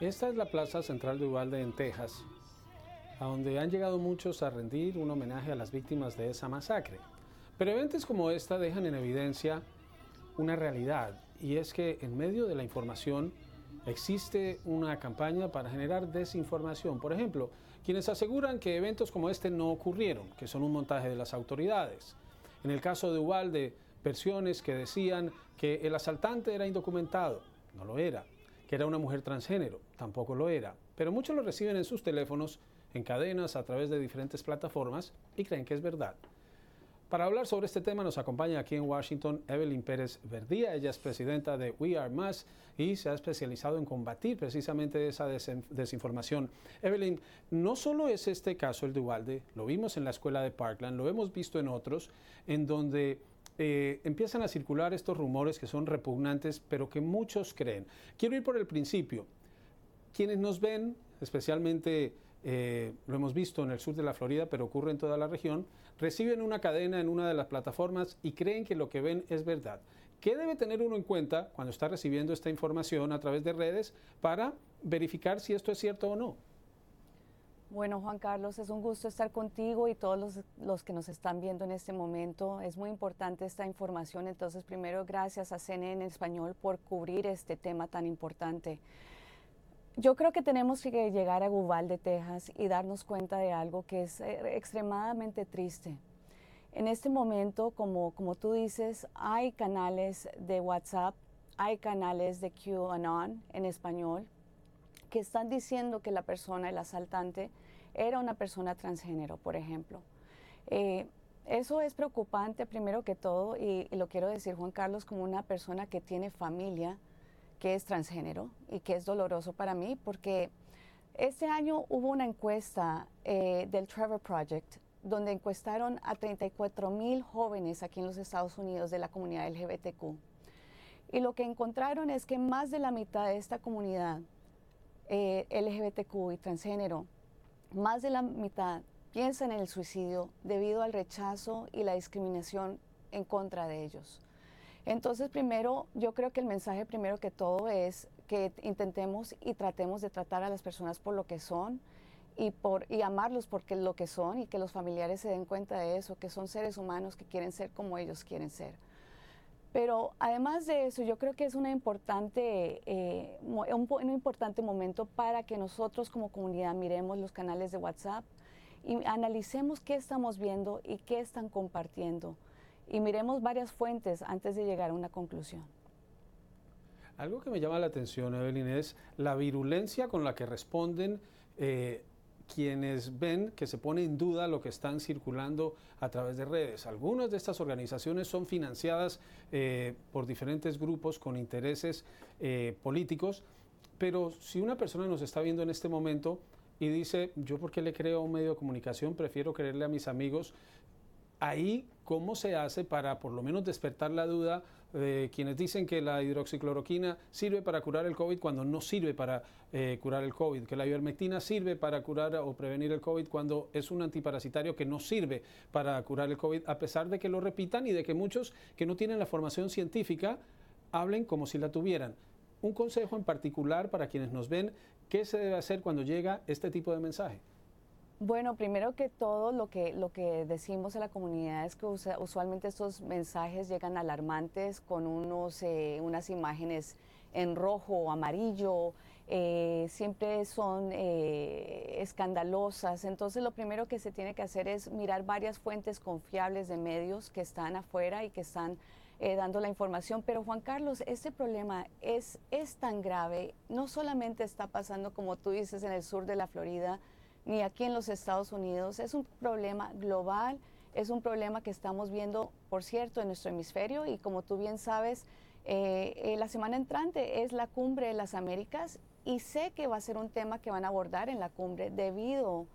Esta es la plaza central de Uvalde en Texas, a donde han llegado muchos a rendir un homenaje a las víctimas de esa masacre. Pero eventos como esta dejan en evidencia una realidad y es que en medio de la información existe una campaña para generar desinformación. Por ejemplo, quienes aseguran que eventos como este no ocurrieron, que son un montaje de las autoridades. En el caso de Ubalde, versiones que decían que el asaltante era indocumentado, no lo era que era una mujer transgénero, tampoco lo era, pero muchos lo reciben en sus teléfonos, en cadenas, a través de diferentes plataformas y creen que es verdad. Para hablar sobre este tema nos acompaña aquí en Washington Evelyn Pérez Verdía. Ella es presidenta de We Are Más y se ha especializado en combatir precisamente esa desinformación. Evelyn, no solo es este caso el de Ubalde, lo vimos en la escuela de Parkland, lo hemos visto en otros, en donde eh, empiezan a circular estos rumores que son repugnantes, pero que muchos creen. Quiero ir por el principio. Quienes nos ven, especialmente eh, lo hemos visto en el sur de la Florida, pero ocurre en toda la región, reciben una cadena en una de las plataformas y creen que lo que ven es verdad. ¿Qué debe tener uno en cuenta cuando está recibiendo esta información a través de redes para verificar si esto es cierto o no? Bueno, Juan Carlos, es un gusto estar contigo y todos los, que nos están viendo en este momento. Es muy importante esta información, entonces primero gracias a CNN Español por cubrir este tema tan importante. Yo creo que tenemos que llegar a de Texas, y darnos cuenta de algo que es eh, extremadamente triste. En este momento, como, como tú dices, hay canales de WhatsApp, hay canales de QAnon en español, que están diciendo que la persona, el asaltante, era una persona transgénero, por ejemplo. Eh, eso es preocupante primero que todo y, lo quiero decir Juan Carlos como una persona que tiene familia, que es transgénero y que es doloroso para mí porque este año hubo una encuesta eh, del Trevor Project donde encuestaron a 34 mil jóvenes aquí en los Estados Unidos de la comunidad LGBTQ. Y lo que encontraron es que más de la mitad de esta comunidad eh, LGBTQ y transgénero más de la mitad piensa en el suicidio debido al rechazo y la discriminación en contra de ellos. Entonces, primero, yo creo que el mensaje primero que todo es que intentemos y tratemos de tratar a las personas por lo que son y por amarlos por lo que son y que los familiares se den cuenta de eso, que son seres humanos que quieren ser como ellos quieren ser. Pero además de eso, yo creo que es una importante, eh, un, importante momento para que nosotros como comunidad miremos los canales de WhatsApp y analicemos qué estamos viendo y qué están compartiendo. Y miremos varias fuentes antes de llegar a una conclusión. Algo que me llama la atención, Evelyn, es la virulencia con la que responden eh, quienes ven que se pone en duda lo que están circulando a través de redes. Algunas de estas organizaciones son financiadas eh, por diferentes grupos con intereses eh, políticos, pero si una persona nos está viendo en este momento y dice, yo porque le creo a un medio de comunicación, prefiero creerle a mis amigos, ahí cómo se hace para por lo menos despertar la duda de quienes dicen que la hidroxicloroquina sirve para curar el COVID cuando no sirve para eh, curar el COVID, que la ivermectina sirve para curar o prevenir el COVID cuando es un antiparasitario que no sirve para curar el COVID, a pesar de que lo repitan y de que muchos que no tienen la formación científica hablen como si la tuvieran. Un consejo en particular para quienes nos ven, ¿qué se debe hacer cuando llega este tipo de mensaje? Bueno, primero que todo, lo que, lo que decimos en la comunidad es que usualmente estos mensajes llegan alarmantes con unos, eh, unas imágenes en rojo o amarillo, eh, siempre son eh, escandalosas. Entonces lo primero que se tiene que hacer es mirar varias fuentes confiables de medios que están afuera y que están dando la información. Pero Juan Carlos, este problema es, es tan grave, no solamente está pasando, como tú dices, en el sur de la Florida, ni aquí en los Estados Unidos. Es un problema global, es un problema que estamos viendo, por cierto, en nuestro hemisferio y como tú bien sabes, eh, eh, la semana entrante es la cumbre de las Américas y sé que va a ser un tema que van a abordar en la cumbre debido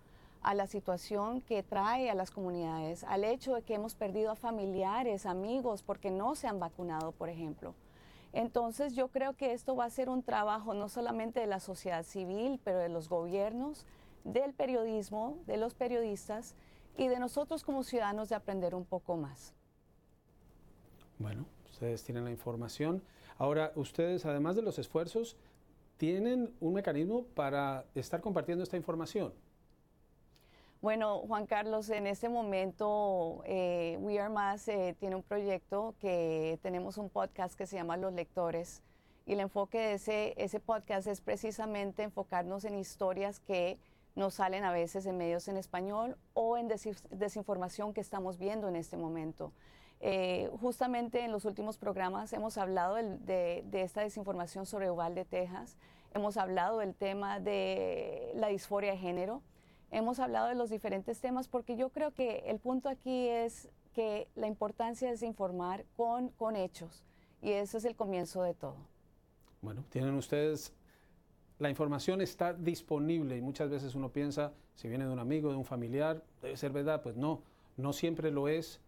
a la situación que trae a las comunidades, al hecho de que hemos perdido a familiares, amigos, porque no se han vacunado, por ejemplo. Entonces yo creo que esto va a ser un trabajo no solamente de la sociedad civil, pero de los gobiernos, del periodismo, de los periodistas y de nosotros como ciudadanos de aprender un poco más. Bueno, ustedes tienen la información. Ahora, ustedes, además de los esfuerzos, tienen un mecanismo para estar compartiendo esta información. Bueno, Juan Carlos, en este momento eh, We Are Más eh, tiene un proyecto que tenemos un podcast que se llama Los Lectores y el enfoque de ese podcast es precisamente enfocarnos en historias que nos salen a veces en medios en español o en desinformación que estamos viendo en este momento. Eh, justamente en los últimos programas hemos hablado de, esta desinformación sobre Uvalde, Texas, hemos hablado del tema de la disforia de género, hemos hablado de los diferentes temas porque yo creo que el punto aquí es que la importancia es informar con, con hechos y eso es el comienzo de todo. Bueno, tienen ustedes la información está disponible y muchas veces uno piensa, si viene de un amigo, de un familiar, debe ser verdad. Pues no, no siempre lo es,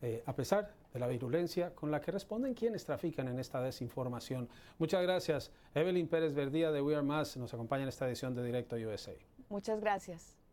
eh, a pesar de la virulencia con la que responden quienes trafican en esta desinformación. Muchas gracias. Evelyn Pérez Verdía de We Are Más nos acompaña en esta edición de Directo USA. Muchas gracias.